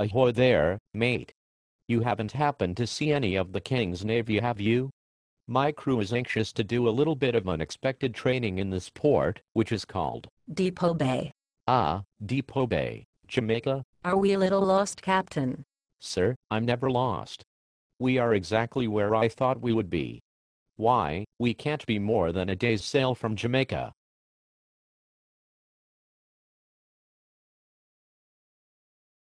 Ahoy there, mate. You haven't happened to see any of the King's Navy have you? My crew is anxious to do a little bit of unexpected training in this port, which is called Depot Bay. Ah, Depot Bay, Jamaica. Are we a little lost, Captain? Sir, I'm never lost. We are exactly where I thought we would be. Why, we can't be more than a day's sail from Jamaica.